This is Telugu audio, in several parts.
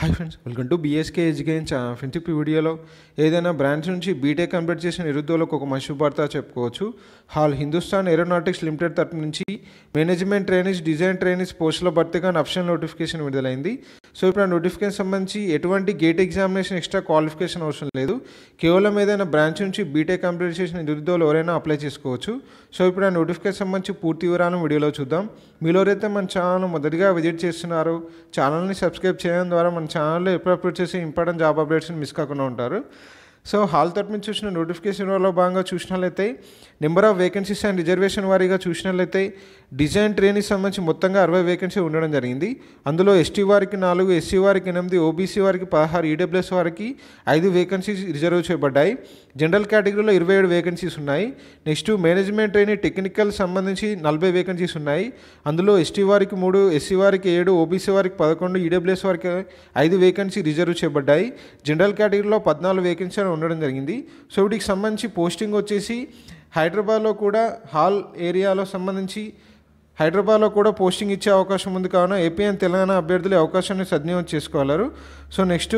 hi friends welcome to BSK education friendship వీడియోలో ఏదైనా బ్రాంచ్ నుంచి బీటెక్ కంప్లీట్ చేసిన నిరుద్యోగులకు ఒక మంచి శుభార్త చెప్పుకోవచ్చు హాల్ హిందుస్థాన్ ఏరోనాటిక్స్ లిమిటెడ్ తరపు నుంచి మేనేజ్మెంట్ ట్రైనింగ్స్ డిజైన్ ట్రైనింగ్స్ పోస్టుల భర్తీగా ఆప్షన్ నోటిఫికేషన్ విడుదలైంది సో ఇప్పుడు ఆ నోటిఫికేషన్ సంబంధించి ఎటువంటి గేట్ ఎగ్జామినేషన్ ఎక్స్ట్రా క్వాలిఫికేషన్ అవసరం లేదు కేవలం ఏదైనా బ్రాంచ్ నుంచి బీటెక్ కంప్లీట్ చేసిన నిరుద్యోగులు ఎవరైనా అప్లై చేసుకోవచ్చు సో ఇప్పుడు ఆ నోటిఫికేషన్ సంబంధించి పూర్తి వివరాలను వీడియోలో చూద్దాం మీలో ఎవరైతే మన ఛానల్ మొదటిగా విజిట్ చేస్తున్నారు ఛానల్ని సబ్స్క్రైబ్ చేయడం ద్వారా మన ఛానల్లో ఎప్పుడు అప్లోడ్ చేసే ఇంపార్టెంట్ జాబ్ అప్డేట్స్ని మిస్ కాకుండా ఉంటారు సో హాల్తో నుంచి చూసిన నోటిఫికేషన్ వల్ల భాగంగా చూసినట్లయితే number of vacancies and reservation వారీగా చూసినట్లయితే డిజైన్ ట్రైనింగ్ సంబంధించి మొత్తంగా అరవై వేకెన్సీ ఉండడం జరిగింది అందులో ఎస్టీ వారికి నాలుగు ఎస్సీ వారికి ఎనిమిది ఓబీసీ వారికి పదహారు ఈడబ్ల్యూఎస్ వారికి ఐదు వేకెన్సీస్ రిజర్వ్ చేయబడ్డాయి జనరల్ కేటగిరీలో ఇరవై ఏడు వేకెన్సీస్ ఉన్నాయి నెక్స్ట్ మేనేజ్మెంట్ ట్రైనింగ్ టెక్నికల్ సంబంధించి నలభై వేకెన్సీస్ ఉన్నాయి అందులో ఎస్టీ వారికి మూడు ఎస్సీ వారికి ఏడు ఓబీసీ వారికి పదకొండు ఈడబ్ల్యూఎస్ వారికి ఐదు వేకెన్సీ రిజర్వ్ చేయబడ్డాయి జనరల్ కేటగిరీలో పద్నాలుగు వేకెన్సీలు ఉండడం జరిగింది సో వీటికి సంబంధించి పోస్టింగ్ వచ్చేసి హైదరాబాద్లో కూడా హాల్ ఏరియాలో సంబంధించి హైదరాబాద్లో కూడా పోస్టింగ్ ఇచ్చే అవకాశం ఉంది కావున ఏపీ అండ్ తెలంగాణ అభ్యర్థులు అవకాశాన్ని సద్వినియోగం చేసుకోగలరు సో నెక్స్ట్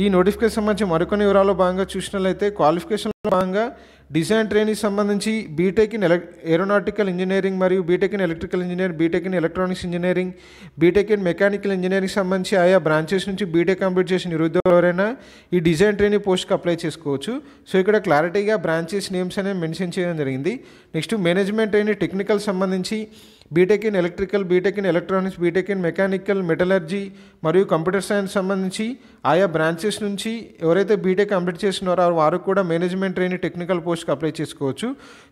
ఈ నోటిఫికేషన్ సంబంధించి మరికొన్ని వివరాల్లో భాగంగా చూసినట్లయితే క్వాలిఫికేషన్లో భాగంగా డిజైన్ ట్రైనింగ్ సంబంధించి బీటెక్ ఇన్ ఏరోనాటికల్ ఇంజనీరింగ్ మరియు BTech in electrical engineering BTech in electronics engineering BTech in mechanical engineering సంబంధించి ఆయా బ్రాంచెస్ నుంచి బీటెక్ కంప్లీట్ చేసిన నిరుద్యోగులు ఎవరైనా ఈ డిజైన్ ట్రైనింగ్ పోస్ట్కి అప్లై చేసుకోవచ్చు సో ఇక్కడ క్లారిటీగా బ్రాంచెస్ నేమ్స్ అనేవి మెన్షన్ చేయడం జరిగింది నెక్స్ట్ మేనేజ్మెంట్ ట్రైనింగ్ టెక్నికల్ సంబంధించి BTech in electrical BTech in electronics BTech in mechanical metallurgy మరియు కంప్యూటర్ సైన్స్ సంబంధించి ఆయా బ్రాంచెస్ నుంచి ఎవరైతే బీటెక్ కంప్లీట్ చేస్తున్నారో వారు కూడా మేనేజ్మెంట్ ట్రైనింగ్ టెక్నికల్ పోస్ట్కి అప్లై చేసుకోవచ్చు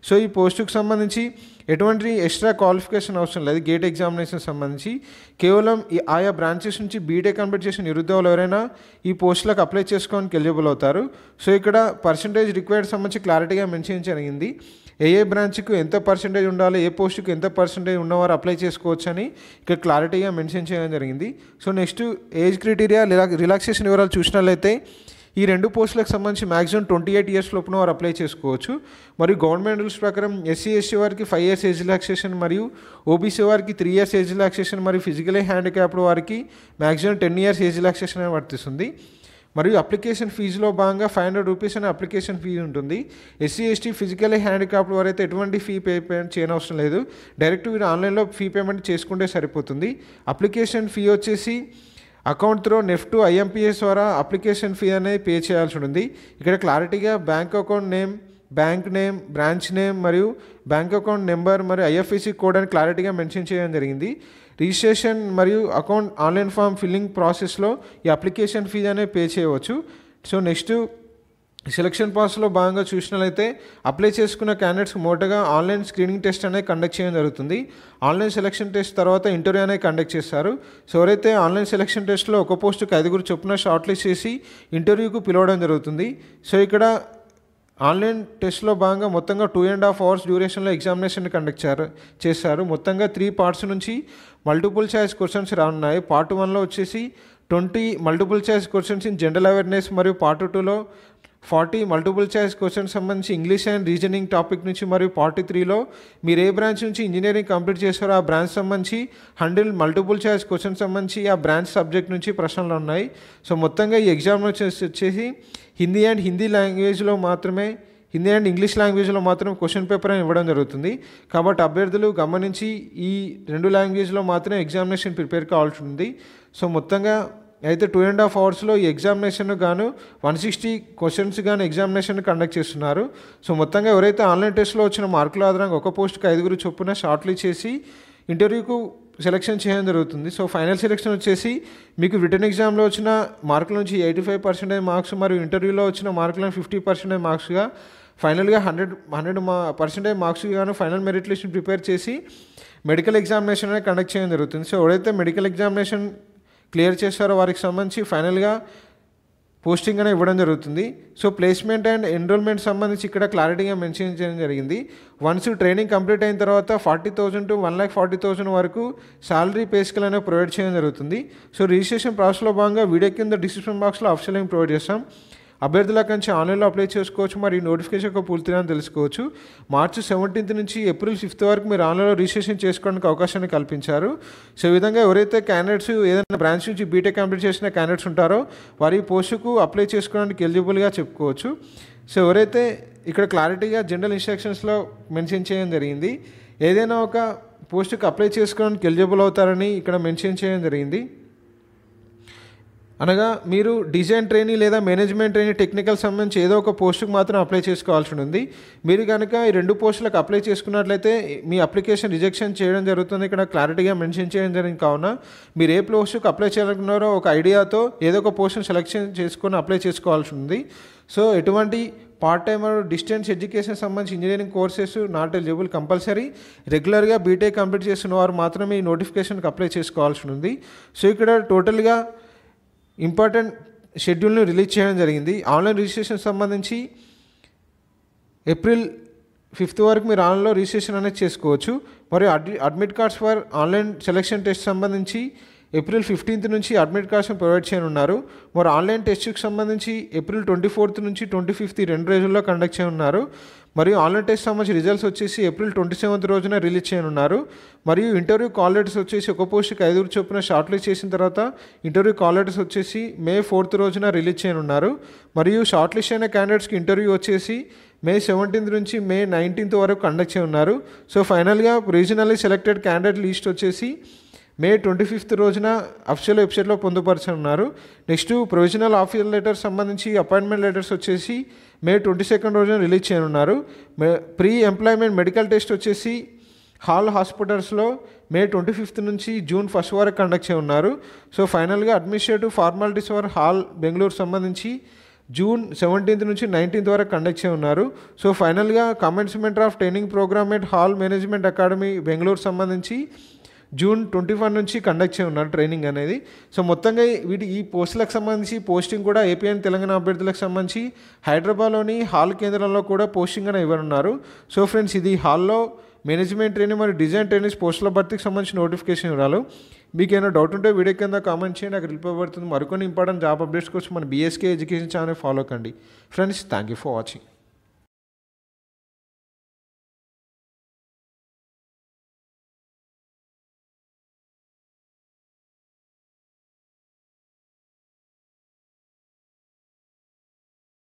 సో ఈ పోస్టుకు సంబంధించి ఎటువంటి ఎక్స్ట్రా క్వాలిఫికేషన్ అవసరం లేదు గేట్ ఎగ్జామినేషన్ సంబంధించి కేవలం ఈ ఆయా బ్రాంచెస్ నుంచి బీటెక్ కంప్లీట్ చేసిన నిరుద్యోగులు ఎవరైనా ఈ పోస్టులకు అప్లై చేసుకోవడానికి ఎలిజిబుల్ అవుతారు సో ఇక్కడ పర్సంటేజ్ రిక్వైర్డ్ సంబంధించి క్లారిటీగా మెన్షన్ జరిగింది ఏ ఏ బ్రాంచ్కు ఎంత పర్సంటేజ్ ఉండాలి ఏ పోస్టుకు ఎంత పర్సంటేజ్ ఉన్నవారు అప్లై చేసుకోవచ్చు అని ఇక్కడ క్లారిటీగా మెన్షన్ చేయడం జరిగింది so next age criteria relaxation వివరాలు చూసినట్లయితే ఈ రెండు పోస్టులకు సంబంధించి మాక్సిమం ట్వంటీ ఎయిట్ ఇయర్స్ లోపున వారు అప్లై చేసుకోవచ్చు మరియు గవర్నమెంట్ రూల్స్ ప్రకారం ఎస్సీ ఎస్సీ వారికి ఫైవ్ ఇయర్స్ ఏజ్ రిలాక్సేషన్ మరియు ఓబీసీ వారికి త్రీ ఇయర్స్ ఏజ్ రిలాక్సేషన్ మరియు ఫిజికలీ హ్యాండిక్యాప్డ్ వారికి maximum ten years age relaxation అని వర్తిస్తుంది మరియు అప్లికేషన్ ఫీజులో భాగంగా ఫైవ్ హండ్రెడ్ రూపీస్ అనే అప్లికేషన్ ఫీజు ఉంటుంది ఎస్సీ ఎస్టీ ఫిజికలీ హ్యాండిక్యాప్డ్ అయితే ఎటువంటి ఫీ పేమెంట్ చేయనవసరం లేదు డైరెక్ట్ మీరు ఆన్లైన్లో ఫీ పేమెంట్ చేసుకుంటే సరిపోతుంది అప్లికేషన్ ఫీ వచ్చేసి అకౌంట్ త్రో నెఫ్ట్ ఐఎంపీఎస్ ద్వారా అప్లికేషన్ ఫీ అనేది పే చేయాల్సి ఉంటుంది ఇక్కడ క్లారిటీగా bank account name bank name branch name మరియు బ్యాంక్ అకౌంట్ నెంబర్ మరియు ఐఎఫ్ఎస్సి కోడ్ అని క్లారిటీగా మెన్షన్ చేయడం జరిగింది రిజిస్ట్రేషన్ మరియు అకౌంట్ ఆన్లైన్ ఫామ్ ఫిల్లింగ్ ప్రాసెస్లో ఈ అప్లికేషన్ ఫీజ్ అనేది పే చేయవచ్చు సో నెక్స్ట్ సెలక్షన్ ప్రాసెస్లో భాగంగా చూసినట్లయితే అప్లై చేసుకున్న క్యాండిడేట్స్ మోటగా ఆన్లైన్ స్క్రీనింగ్ టెస్ట్ అనేది కండక్ట్ చేయడం జరుగుతుంది ఆన్లైన్ సెలక్షన్ టెస్ట్ తర్వాత ఇంటర్వ్యూ అనేది కండక్ట్ చేస్తారు సో ఎవరైతే ఆన్లైన్ సెలక్షన్ టెస్ట్లో ఒక పోస్టుకు ఐదుగురు చొప్పున షార్ట్ లిస్ట్ చేసి ఇంటర్వ్యూకు పిలవడం జరుగుతుంది సో ఇక్కడ ఆన్లైన్ టెస్ట్లో భాగంగా మొత్తంగా టూ అండ్ హాఫ్ అవర్స్ డ్యూరేషన్లో ఎగ్జామినేషన్ కండక్ట్ చేశారు మొత్తంగా త్రీ పార్ట్స్ నుంచి మల్టిపుల్ ఛాయిస్ క్వశ్చన్స్ రానున్నాయి పార్ట్ వన్లో వచ్చేసి twenty multiple choice questions in general awareness మరియు పార్ట్ టూలో ఫార్టీ మల్టిపుల్ చాయిస్ క్వశ్చన్ సంబంధించి ఇంగ్లీష్ అండ్ రీజనింగ్ టాపిక్ నుంచి మరియు ఫార్టీ త్రీలో మీరు ఏ బ్రాంచ్ నుంచి ఇంజనీరింగ్ కంప్లీట్ చేశారో ఆ బ్రాంచ్ సంబంధించి హండ్రెడ్ మల్టిపుల్ చాయిస్ క్వశ్చన్ సంబంధించి ఆ బ్రాంచ్ సబ్జెక్ట్ నుంచి ప్రశ్నలు ఉన్నాయి సో మొత్తంగా ఈ ఎగ్జామ్ వచ్చేసి వచ్చేసి హిందీ అండ్ హిందీ లాంగ్వేజ్లో మాత్రమే హిందీ అండ్ ఇంగ్లీష్ లాంగ్వేజ్లో మాత్రం క్వశ్చన్ పేపర్ అని ఇవ్వడం జరుగుతుంది కాబట్టి అభ్యర్థులు గమనించి ఈ రెండు లాంగ్వేజ్లో మాత్రమే ఎగ్జామినేషన్ ప్రిపేర్ కావాల్సి ఉంది సో మొత్తంగా అయితే టూ అండ్ హాఫ్ అవర్స్లో ఈ ఎగ్జామినేషన్ గాను వన్ సిక్స్టీ క్వశ్చన్స్ గాను ఎగ్జామినేషన్ కండక్ట్ చేస్తున్నారు సో మొత్తంగా ఎవరైతే ఆన్లైన్ టెస్ట్లో వచ్చిన మార్కుల ఆధారంగా ఒక పోస్ట్కి ఐదుగురు చొప్పున షార్ట్లీ చేసి ఇంటర్వ్యూకు సెలెక్షన్ చేయడం జరుగుతుంది సో ఫైనల్ సెలెక్షన్ వచ్చేసి మీకు రిటర్న్ ఎగ్జామ్లో వచ్చిన మార్కుల నుంచి ఎయిటీ ఫైవ్ పర్సెంటేజ్ మార్క్స్ మరియు ఇంటర్వ్యూలో వచ్చిన మార్కుల ఫిఫ్టీ పర్సెంటేజ్ మార్క్స్గా ఫైనల్గా హండ్రెడ్ హండ్రెడ్ మా పర్సెంటేజ్ మార్క్స్ గాను ఫైనల్ మెరిట్ లిస్ట్ ప్రిపేర్ చేసి మెడికల్ ఎగ్జామినేషన్ అనేది కండక్ట్ చేయడం జరుగుతుంది సో ఎవరైతే మెడికల్ ఎగ్జామినేషన్ క్లియర్ చేస్తారో వారికి సంబంధించి ఫైనల్గా పోస్టింగ్ అనేది ఇవ్వడం జరుగుతుంది సో ప్లేస్మెంట్ అండ్ ఎన్రోల్మెంట్ సంబంధించి ఇక్కడ క్లారిటీగా మెన్షన్ చేయడం జరిగింది వన్స్ ట్రైనింగ్ కంప్లీట్ అయిన తర్వాత forty thousand to one lakh forty thousand వరకు శాలరీ పేస్కల్ అనేవి అనేది ప్రొవైడ్ చేయడం జరుగుతుంది సో రిజిస్ట్రేషన్ ప్రాసెస్లో భాగంగా వీడియో కింద డిస్క్రిప్షన్ బాక్స్లో అఫ్షియల్ ప్రొవైడ్ చేస్తాం అభ్యర్థుల నుంచి ఆన్లైన్లో అప్లై చేసుకోవచ్చు మరియు నోటిఫికేషన్ యొక్క అని తెలుసుకోవచ్చు మార్చి సెవెంటీన్త్ నుంచి ఏప్రిల్ ఫిఫ్త్ వరకు మీరు ఆన్లైన్లో రిజిస్ట్రేషన్ చేసుకోవడానికి అవకాశాన్ని కల్పించారు సో ఈ విధంగా ఎవరైతే క్యాండిడేట్స్ ఏదైనా బ్రాంచ్ నుంచి బీటెక్ కంప్లీట్ చేసిన క్యాండిడేట్స్ ఉంటారో వారి పోస్టుకు అప్లై చేసుకోవడానికి ఎలిజిబుల్గా చెప్పుకోవచ్చు సో ఎవరైతే ఇక్కడ క్లారిటీగా జనరల్ ఇన్స్ట్రక్షన్స్లో మెన్షన్ చేయడం జరిగింది ఏదైనా ఒక పోస్టుకు అప్లై చేసుకోవడానికి ఎలిజిబుల్ అవుతారని ఇక్కడ మెన్షన్ చేయడం జరిగింది అనగా మీరు డిజైన్ ట్రైనీ లేదా మేనేజ్మెంట్ ట్రైనీ టెక్నికల్ సంబంధించి ఏదో ఒక పోస్టుకు మాత్రం అప్లై చేసుకోవాల్సి ఉంది మీరు కనుక ఈ రెండు పోస్టులకు అప్లై చేసుకున్నట్లయితే మీ అప్లికేషన్ రిజెక్షన్ చేయడం జరుగుతుంది ఇక్కడ క్లారిటీగా మెన్షన్ చేయడం జరిగింది కావున మీరు ఏ పోస్టుకు అప్లై చేయాలనుకున్నారో ఒక ఐడియాతో ఏదో ఒక పోస్టును సెలెక్షన్ చేసుకొని అప్లై చేసుకోవాల్సి ఉంది సో ఎటువంటి పార్ట్ టైమర్ డిస్టెన్స్ ఎడ్యుకేషన్ సంబంధించి engineering courses not eligible compulsory రెగ్యులర్గా బీటెక్ కంప్లీట్ చేసిన వారు మాత్రమే ఈ నోటిఫికేషన్కి అప్లై చేసుకోవాల్సి ఉంది సో ఇక్కడ టోటల్గా ఇంపార్టెంట్ షెడ్యూల్ను రిలీజ్ చేయడం జరిగింది ఆన్లైన్ రిజిస్ట్రేషన్ సంబంధించి ఏప్రిల్ ఫిఫ్త్ వరకు మీరు ఆన్లైన్లో రిజిస్ట్రేషన్ అనేది చేసుకోవచ్చు మరియు admit cards for online selection test సంబంధించి ఏప్రిల్ ఫిఫ్టీన్త్ నుంచి అడ్మిట్ కార్డ్స్ని ప్రొవైడ్ చేయనున్నారు మరి ఆన్లైన్ టెస్ట్కి సంబంధించి ఏప్రిల్ ట్వంటీ ఫోర్త్ నుంచి ట్వంటీ ఫిఫ్త్ రెండు రోజుల్లో కండక్ట్ చేయనున్నారు మరియు ఆన్లైన్ టెస్ట్ సంబంధించి రిజల్ట్స్ వచ్చేసి ఏప్రిల్ ట్వంటీ సెవెంత్ రోజున రిలీజ్ చేయనున్నారు మరియు ఇంటర్వ్యూ కాల్ లెటర్స్ వచ్చేసి ఒక పోస్ట్కి ఐదుగురు చొప్పున షార్ట్ లిస్ట్ చేసిన తర్వాత ఇంటర్వ్యూ కాల్ లెటర్స్ వచ్చేసి మే ఫోర్త్ రోజున రిలీజ్ చేయనున్నారు మరియు షార్ట్ లిస్ట్ అయిన క్యాండిడేట్స్కి ఇంటర్వ్యూ వచ్చేసి మే సెవెంటీన్త్ నుంచి మే నైన్టీన్త్ వరకు కండక్ట్ చేయనున్నారు సో ఫైనల్గా రీజనల్లీ సెలెక్టెడ్ క్యాండిడేట్ లిస్ట్ వచ్చేసి మే ట్వంటీ ఫిఫ్త్ రోజున అఫిషియల్ వెబ్సైట్లో పొందుపరచనున్నారు నెక్స్ట్ ప్రొవిజనల్ ఆఫీసర్ లెటర్ సంబంధించి అపాయింట్మెంట్ లెటర్స్ వచ్చేసి మే ట్వంటీ సెకండ్ రోజున రిలీజ్ చేయనున్నారు ప్రీ ఎంప్లాయ్మెంట్ మెడికల్ టెస్ట్ వచ్చేసి హాల్ హాస్పిటల్స్లో మే ట్వంటీ ఫిఫ్త్ నుంచి జూన్ ఫస్ట్ వరకు కండక్ట్ చేయనున్నారు సో ఫైనల్గా administrative formalities for HAL Bengaluru సంబంధించి జూన్ సెవెంటీన్త్ నుంచి నైన్టీన్త్ వరకు కండక్ట్ ఉన్నారు సో ఫైనల్గా commencement of training programme at HAL management academy Bengaluru సంబంధించి జూన్ ట్వంటీ ఫైవ్ నుంచి కండక్ట్ ఉన్నారు ట్రైనింగ్ అనేది సో మొత్తంగా వీటి ఈ పోస్టులకు సంబంధించి పోస్టింగ్ కూడా ఏపీ అండ్ తెలంగాణ అభ్యర్థులకు సంబంధించి హైదరాబాద్లోని హాల్ కేంద్రంలో కూడా పోస్టింగ్ అని ఇవ్వనున్నారు సో ఫ్రెండ్స్ ఇది హాల్లో మేనేజ్మెంట్ ట్రైనింగ్ మరియు డిజైన్ ట్రైనింగ్స్ పోస్టుల భర్తీకి సంబంధించి నోటిఫికేషన్ ఇవ్వాలి మీకు ఏమైనా డౌట్ ఉంటే వీడియో కింద కామెంట్ చేయండి అక్కడ పడుతుంది మరికొన్ని ఇంపార్టెంట్ జాబ్ అప్డేట్స్ కోసం మన బీఎస్కే ఎడ్యుకేషన్ ఛానల్ ఫాలో కండి friends thank you for watching